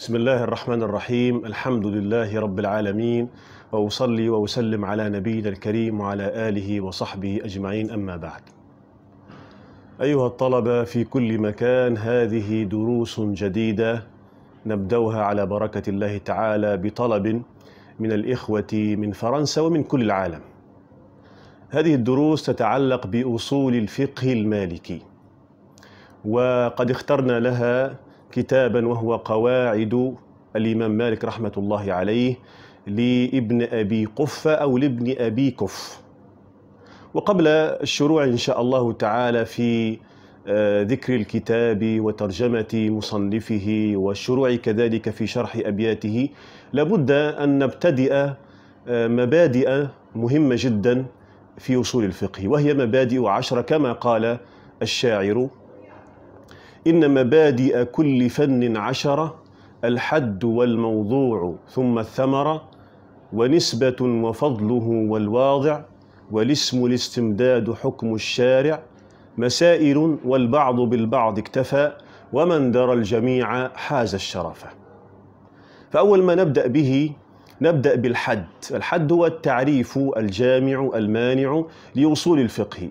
بسم الله الرحمن الرحيم الحمد لله رب العالمين وأصلي وأسلم على نبينا الكريم وعلى آله وصحبه أجمعين أما بعد أيها الطلبة في كل مكان هذه دروس جديدة نبدوها على بركة الله تعالى بطلب من الإخوة من فرنسا ومن كل العالم هذه الدروس تتعلق بأصول الفقه المالكي وقد اخترنا لها كتابا وهو قواعد الإمام مالك رحمة الله عليه لابن أبي قف أو لابن أبي كف وقبل الشروع إن شاء الله تعالى في آه، ذكر الكتاب وترجمة مصنفه والشروع كذلك في شرح أبياته لابد أن نبتدئ آه، مبادئ مهمة جدا في أصول الفقه وهي مبادئ عشر كما قال الشاعر إن مبادئ كل فن عشرة الحد والموضوع ثم الثمرة ونسبة وفضله والواضع والاسم الاستمداد حكم الشارع مسائل والبعض بالبعض اكتفى ومن درى الجميع حاز الشرفة فأول ما نبدأ به نبدأ بالحد الحد هو التعريف الجامع المانع لأصول الفقه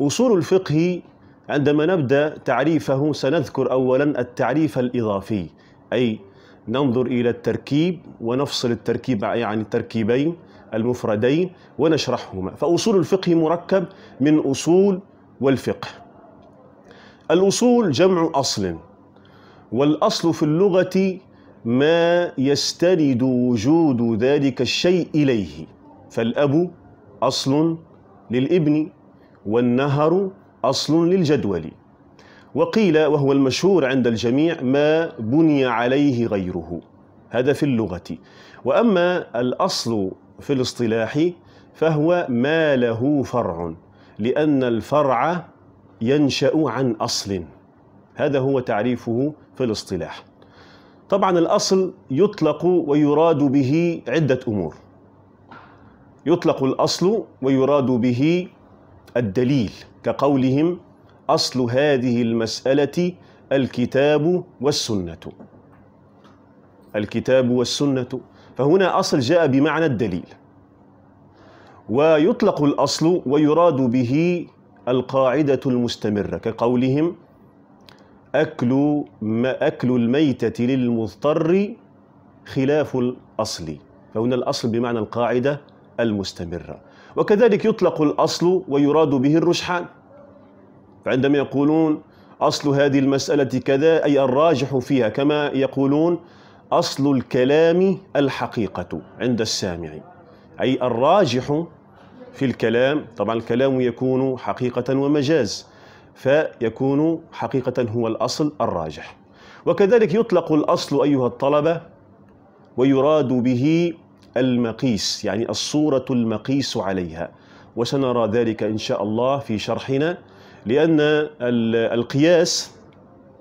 أصول الفقه عندما نبدأ تعريفه سنذكر أولا التعريف الإضافي أي ننظر إلى التركيب ونفصل التركيب يعني التركيبين المفردين ونشرحهما فأصول الفقه مركب من أصول والفقه الأصول جمع أصل والأصل في اللغة ما يستند وجود ذلك الشيء إليه فالأب أصل للابن والنهر أصل للجدول وقيل وهو المشهور عند الجميع ما بني عليه غيره هذا في اللغة وأما الأصل في الاصطلاح فهو ما له فرع لأن الفرع ينشأ عن أصل هذا هو تعريفه في الاصطلاح طبعا الأصل يطلق ويراد به عدة أمور يطلق الأصل ويراد به الدليل كقولهم أصل هذه المسألة الكتاب والسنة الكتاب والسنة فهنا أصل جاء بمعنى الدليل ويطلق الأصل ويراد به القاعدة المستمرة كقولهم أكل ما أكل الميتة للمضطر خلاف الأصل فهنا الأصل بمعنى القاعدة المستمرة وكذلك يطلق الأصل ويراد به الرجحان فعندما يقولون أصل هذه المسألة كذا أي الراجح فيها كما يقولون أصل الكلام الحقيقة عند السامع أي الراجح في الكلام طبعا الكلام يكون حقيقة ومجاز فيكون حقيقة هو الأصل الراجح وكذلك يطلق الأصل أيها الطلبة ويراد به المقيس يعني الصورة المقيس عليها وسنرى ذلك إن شاء الله في شرحنا لأن القياس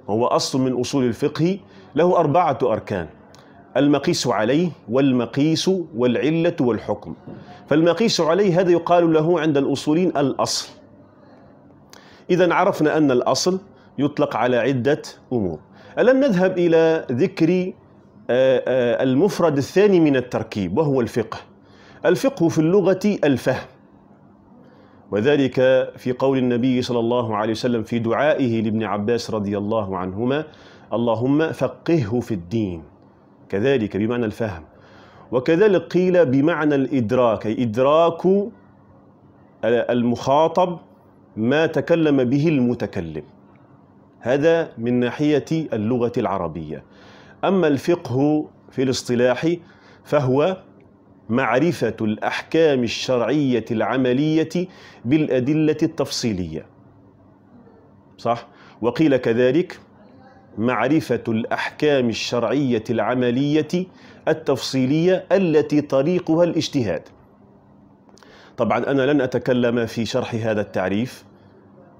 هو أصل من أصول الفقه له أربعة أركان المقيس عليه والمقيس والعلة والحكم فالمقيس عليه هذا يقال له عند الأصولين الأصل إذا عرفنا أن الأصل يطلق على عدة أمور ألم نذهب إلى ذكر آه، آه، المفرد الثاني من التركيب وهو الفقه الفقه في اللغة الفهم وذلك في قول النبي صلى الله عليه وسلم في دعائه لابن عباس رضي الله عنهما اللهم فقهه في الدين كذلك بمعنى الفهم وكذلك قيل بمعنى الإدراك أي إدراك المخاطب ما تكلم به المتكلم هذا من ناحية اللغة العربية أما الفقه في الاصطلاح فهو معرفة الأحكام الشرعية العملية بالأدلة التفصيلية صح؟ وقيل كذلك معرفة الأحكام الشرعية العملية التفصيلية التي طريقها الاجتهاد طبعا أنا لن أتكلم في شرح هذا التعريف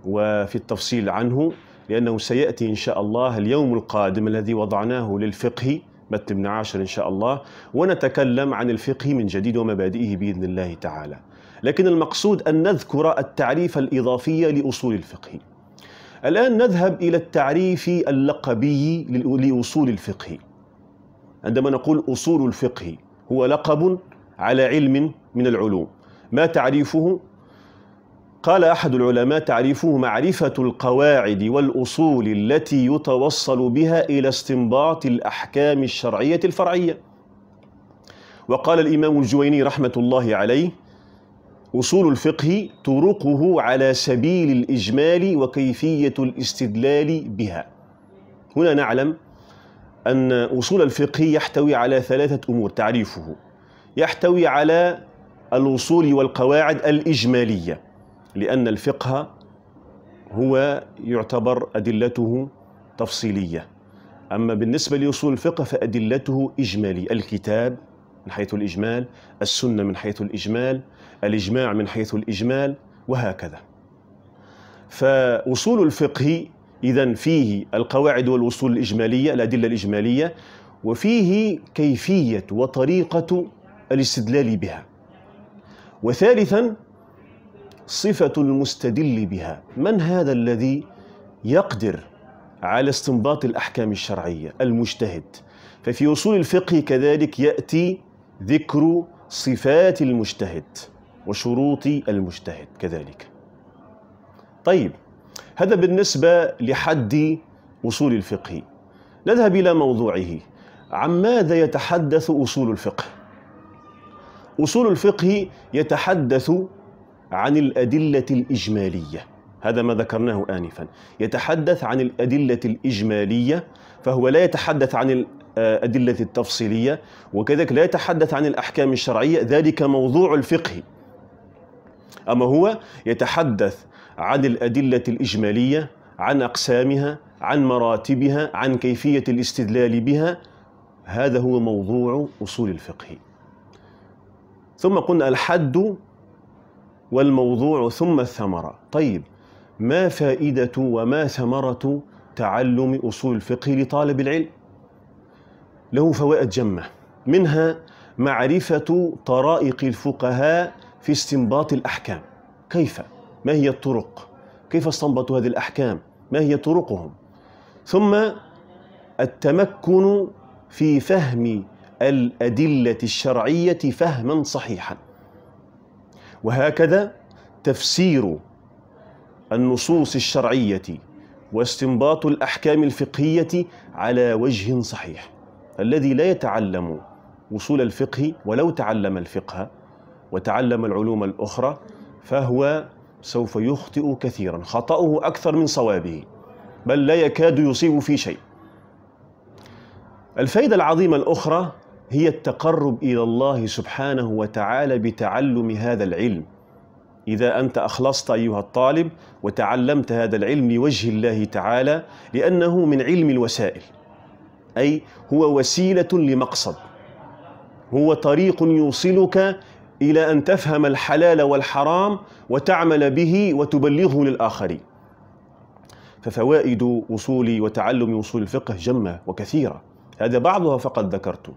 وفي التفصيل عنه لأنه سيأتي إن شاء الله اليوم القادم الذي وضعناه للفقه مت ابن عاشر إن شاء الله ونتكلم عن الفقه من جديد ومبادئه بإذن الله تعالى لكن المقصود أن نذكر التعريف الإضافي لأصول الفقه الآن نذهب إلى التعريف اللقبي لأصول الفقه عندما نقول أصول الفقه هو لقب على علم من العلوم ما تعريفه قال أحد العلماء تعريفه معرفة القواعد والأصول التي يتوصل بها إلى استنباط الأحكام الشرعية الفرعية وقال الإمام الجويني رحمة الله عليه أصول الفقه طرقه على سبيل الإجمال وكيفية الاستدلال بها هنا نعلم أن أصول الفقه يحتوي على ثلاثة أمور تعريفه يحتوي على الأصول والقواعد الإجمالية لأن الفقه هو يعتبر أدلته تفصيلية أما بالنسبة لأصول الفقه فأدلته إجمالي الكتاب من حيث الإجمال السنة من حيث الإجمال الإجماع من حيث الإجمال وهكذا فأصول الفقه إذا فيه القواعد والوصول الإجمالية الأدلة الإجمالية وفيه كيفية وطريقة الاستدلال بها وثالثا صفة المستدل بها من هذا الذي يقدر على استنباط الأحكام الشرعية المجتهد ففي أصول الفقه كذلك يأتي ذكر صفات المجتهد وشروط المجتهد كذلك طيب هذا بالنسبة لحد أصول الفقه نذهب إلى موضوعه عن ماذا يتحدث أصول الفقه؟ أصول الفقه يتحدث عن الأدلة الإجمالية هذا ما ذكرناه آنفا يتحدث عن الأدلة الإجمالية فهو لا يتحدث عن الأدلة آه، التفصيلية وكذلك لا يتحدث عن الأحكام الشرعية ذلك موضوع الفقه أما هو يتحدث عن الأدلة الإجمالية عن أقسامها عن مراتبها عن كيفية الاستدلال بها هذا هو موضوع أصول الفقه ثم قلنا الحد والموضوع ثم الثمرة طيب ما فائدة وما ثمرة تعلم أصول الفقه لطالب العلم له فوائد جمة منها معرفة طرائق الفقهاء في استنباط الأحكام كيف؟ ما هي الطرق؟ كيف استنبطوا هذه الأحكام؟ ما هي طرقهم؟ ثم التمكن في فهم الأدلة الشرعية فهما صحيحا وهكذا تفسير النصوص الشرعية واستنباط الأحكام الفقهية على وجه صحيح الذي لا يتعلم وصول الفقه ولو تعلم الفقه وتعلم العلوم الأخرى فهو سوف يخطئ كثيرا خطأه أكثر من صوابه بل لا يكاد يصيب في شيء الفائدة العظيمة الأخرى هي التقرب الى الله سبحانه وتعالى بتعلم هذا العلم اذا انت اخلصت ايها الطالب وتعلمت هذا العلم لوجه الله تعالى لانه من علم الوسائل اي هو وسيله لمقصد هو طريق يوصلك الى ان تفهم الحلال والحرام وتعمل به وتبلغه للاخرين ففوائد وصول وتعلم وصول الفقه جمة وكثيرة هذا بعضها فقد ذكرته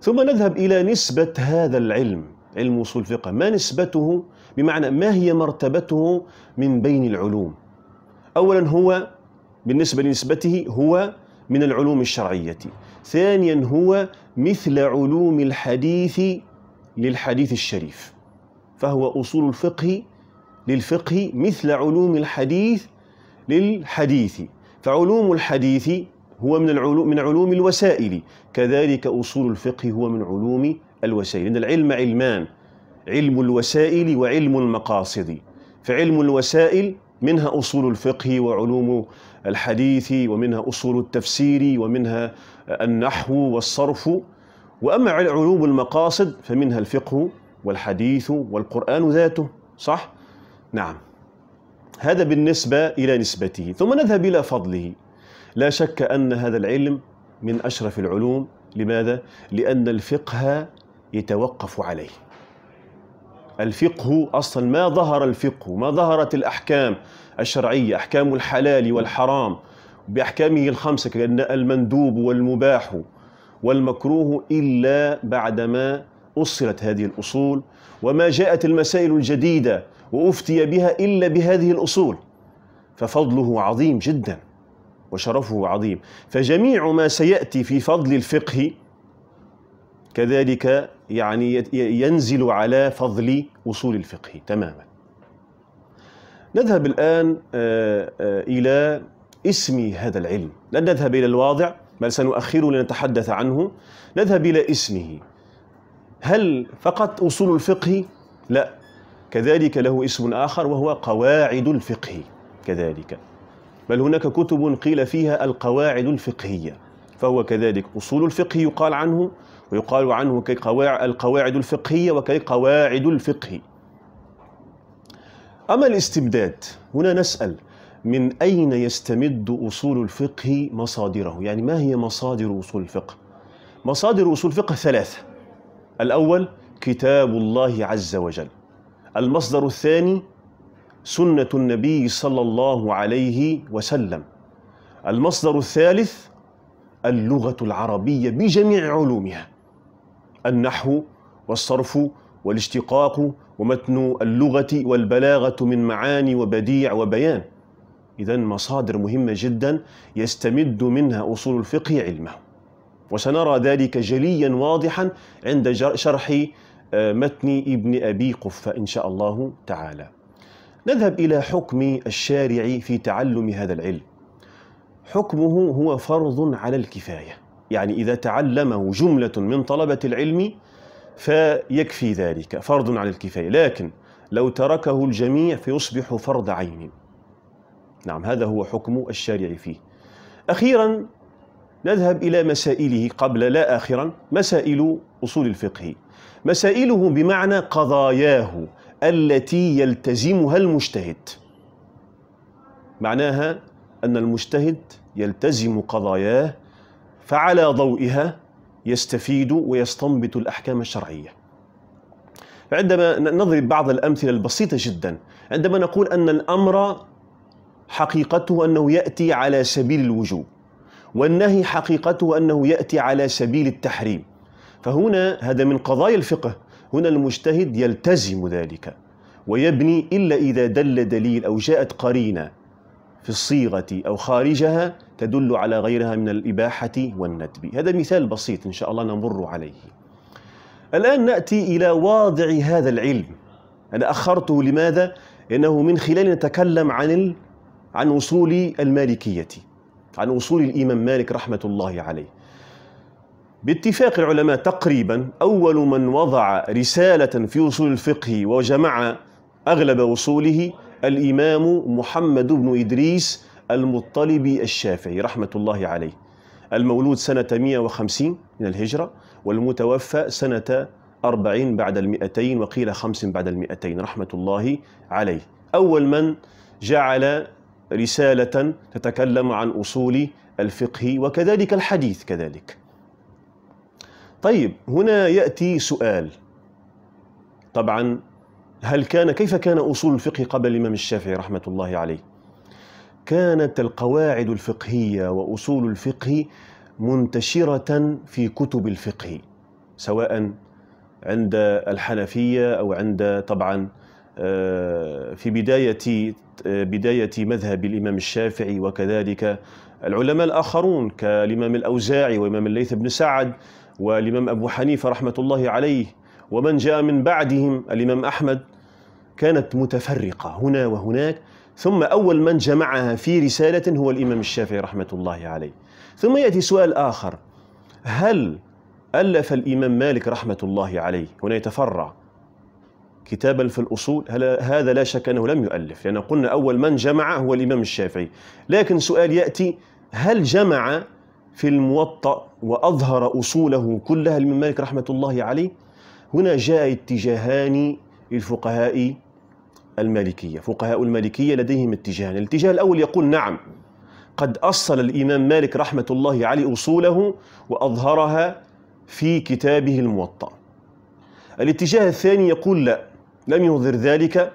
ثم نذهب إلى نسبة هذا العلم علم وصول الفقه ما نسبته بمعنى ما هي مرتبته من بين العلوم أولا هو بالنسبة لنسبته هو من العلوم الشرعية ثانيا هو مثل علوم الحديث للحديث الشريف فهو أصول الفقه للفقه مثل علوم الحديث للحديث فعلوم الحديث هو من العلوم من علوم الوسائل كذلك أصول الفقه هو من علوم الوسائل إن العلم علمان علم الوسائل وعلم المقاصد فعلم الوسائل منها أصول الفقه وعلوم الحديث ومنها أصول التفسير ومنها النحو والصرف وأما علوم المقاصد فمنها الفقه والحديث والقرآن ذاته صح؟ نعم هذا بالنسبة إلى نسبته ثم نذهب إلى فضله لا شك أن هذا العلم من أشرف العلوم لماذا؟ لأن الفقه يتوقف عليه الفقه أصلا ما ظهر الفقه ما ظهرت الأحكام الشرعية أحكام الحلال والحرام بأحكامه الخمسة كأن المندوب والمباح والمكروه إلا بعدما أصلت هذه الأصول وما جاءت المسائل الجديدة وأفتي بها إلا بهذه الأصول ففضله عظيم جداً وشرفه عظيم فجميع ما سيأتي في فضل الفقه كذلك يعني ينزل على فضل أصول الفقه تماما نذهب الآن آه، آه، إلى اسم هذا العلم لن نذهب إلى الواضع بل سنؤخره لنتحدث عنه نذهب إلى اسمه هل فقط أصول الفقه؟ لا كذلك له اسم آخر وهو قواعد الفقه كذلك بل هناك كتب قيل فيها القواعد الفقهية فهو كذلك أصول الفقه يقال عنه ويقال عنه القواعد الفقهية وكقواعد الفقه أما الاستبداد هنا نسأل من أين يستمد أصول الفقه مصادره يعني ما هي مصادر أصول الفقه مصادر أصول الفقه ثلاثة الأول كتاب الله عز وجل المصدر الثاني سنة النبي صلى الله عليه وسلم المصدر الثالث اللغة العربية بجميع علومها النحو والصرف والاشتقاق ومتن اللغة والبلاغة من معاني وبديع وبيان إذا مصادر مهمة جدا يستمد منها أصول الفقه علمه وسنرى ذلك جليا واضحا عند شرح آه، متن ابن أبي قفة إن شاء الله تعالى نذهب إلى حكم الشارع في تعلم هذا العلم حكمه هو فرض على الكفاية يعني إذا تعلمه جملة من طلبة العلم فيكفي ذلك فرض على الكفاية لكن لو تركه الجميع فيصبح فرض عين نعم هذا هو حكم الشارع فيه أخيرا نذهب إلى مسائله قبل لا آخرا مسائل أصول الفقه مسائله بمعنى قضاياه التي يلتزمها المجتهد معناها أن المجتهد يلتزم قضاياه فعلى ضوئها يستفيد ويستنبط الأحكام الشرعية عندما نضرب بعض الأمثلة البسيطة جدا عندما نقول أن الأمر حقيقته أنه يأتي على سبيل الوجوب والنهي حقيقته أنه يأتي على سبيل التحريم فهنا هذا من قضايا الفقه هنا المجتهد يلتزم ذلك ويبني إلا إذا دل دليل أو جاءت قرينة في الصيغة أو خارجها تدل على غيرها من الإباحة والندب هذا مثال بسيط إن شاء الله نمر عليه الآن نأتي إلى واضع هذا العلم أنا أخرته لماذا؟ لأنه من خلال نتكلم عن ال... عن أصول المالكية عن أصول الإمام مالك رحمة الله عليه باتفاق العلماء تقريبا أول من وضع رسالة في أصول الفقه وجمع أغلب وصوله الإمام محمد بن إدريس المطلبي الشافعي رحمة الله عليه المولود سنة 150 من الهجرة والمتوفى سنة 40 بعد المئتين وقيل خمس بعد المئتين رحمة الله عليه أول من جعل رسالة تتكلم عن أصول الفقه وكذلك الحديث كذلك طيب هنا يأتي سؤال طبعا هل كان كيف كان أصول الفقه قبل الإمام الشافعي رحمة الله عليه كانت القواعد الفقهية وأصول الفقه منتشرة في كتب الفقه سواء عند الحنفية أو عند طبعا آه، في بداية آه، بداية مذهب الإمام الشافعي وكذلك العلماء الآخرون كالإمام الأوزاعي وإمام الليث بن سعد والإمام أبو حنيفة رحمة الله عليه ومن جاء من بعدهم الإمام أحمد كانت متفرقة هنا وهناك ثم أول من جمعها في رسالة هو الإمام الشافعي رحمة الله عليه ثم يأتي سؤال آخر هل ألف الإمام مالك رحمة الله عليه هنا يتفرع كتابا في الأصول هل هذا لا شك أنه لم يؤلف لأن يعني قلنا أول من جمع هو الإمام الشافعي لكن سؤال يأتي هل جمع في الموطأ وأظهر أصوله كلها لمن مالك رحمة الله عليه هنا جاء اتجاهان الفقهاء المالكية فقهاء المالكية لديهم اتجاهان الاتجاه الأول يقول نعم قد أصل الإمام مالك رحمة الله عليه أصوله وأظهرها في كتابه الموطأ الاتجاه الثاني يقول لا لم يظهر ذلك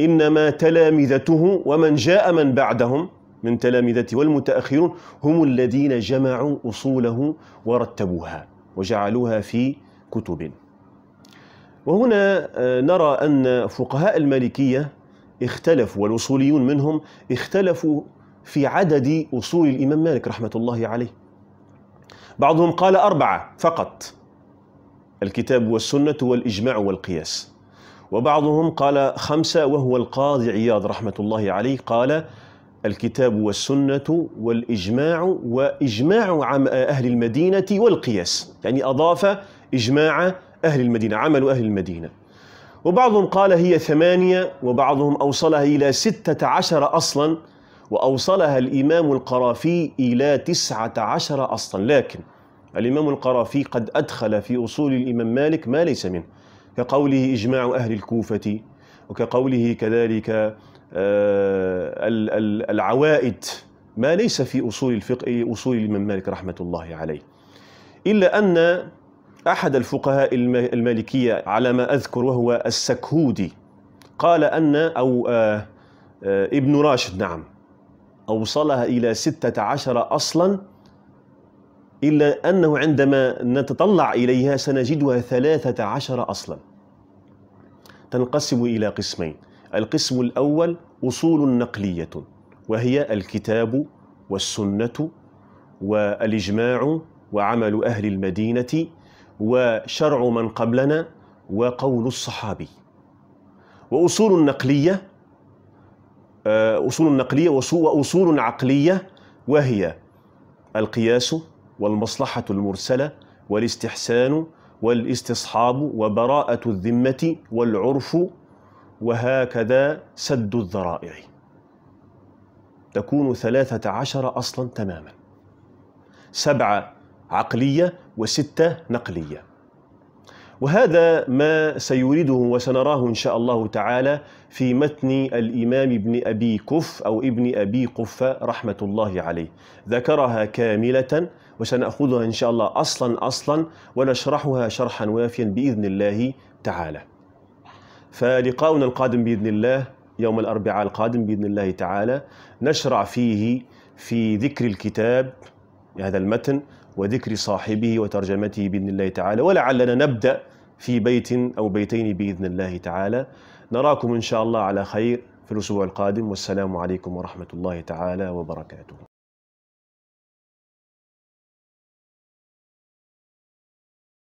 إنما تلامذته ومن جاء من بعدهم من تلامذته والمتأخرون هم الذين جمعوا أصوله ورتبوها وجعلوها في كتب وهنا آه، نرى أن فقهاء المالكية اختلفوا والأصوليون منهم اختلفوا في عدد أصول الإمام مالك رحمة الله عليه بعضهم قال أربعة فقط الكتاب والسنة والإجماع والقياس وبعضهم قال خمسة وهو القاضي عياض رحمة الله عليه قال الكتاب والسنة والإجماع وإجماع أهل المدينة والقياس يعني أضاف إجماع أهل المدينة عمل أهل المدينة وبعضهم قال هي ثمانية وبعضهم أوصلها إلى ستة عشر أصلا وأوصلها الإمام القرافي إلى تسعة عشر أصلا لكن الإمام القرافي قد أدخل في أصول الإمام مالك ما ليس منه كقوله إجماع أهل الكوفة وكقوله كذلك آه، العوائد ما ليس في أصول الفقه أصول الإمام مالك رحمة الله عليه إلا أن أحد الفقهاء المالكية على ما أذكر وهو السكهودي قال أن أو آه، آه، ابن راشد نعم أوصلها إلى ستة عشر أصلا إلا أنه عندما نتطلع إليها سنجدها ثلاثة عشر أصلا تنقسم إلى قسمين القسم الأول أصول نقلية وهي الكتاب والسنة والإجماع وعمل أهل المدينة وشرع من قبلنا وقول الصحابي وأصول نقلية آه، أصول نقلية وأصول عقلية وهي القياس والمصلحة المرسلة والاستحسان والاستصحاب وبراءة الذمة والعرف وهكذا سد الذرائع تكون ثلاثة عشر أصلا تماما سبعة عقلية وستة نقلية وهذا ما سيريده وسنراه إن شاء الله تعالى في متن الإمام ابن أبي كف أو ابن أبي قفة رحمة الله عليه ذكرها كاملة وسنأخذها إن شاء الله أصلا أصلا ونشرحها شرحا وافيا بإذن الله تعالى فلقاؤنا القادم باذن الله يوم الاربعاء القادم باذن الله تعالى نشرع فيه في ذكر الكتاب هذا المتن وذكر صاحبه وترجمته باذن الله تعالى ولعلنا نبدا في بيت او بيتين باذن الله تعالى نراكم ان شاء الله على خير في الاسبوع القادم والسلام عليكم ورحمه الله تعالى وبركاته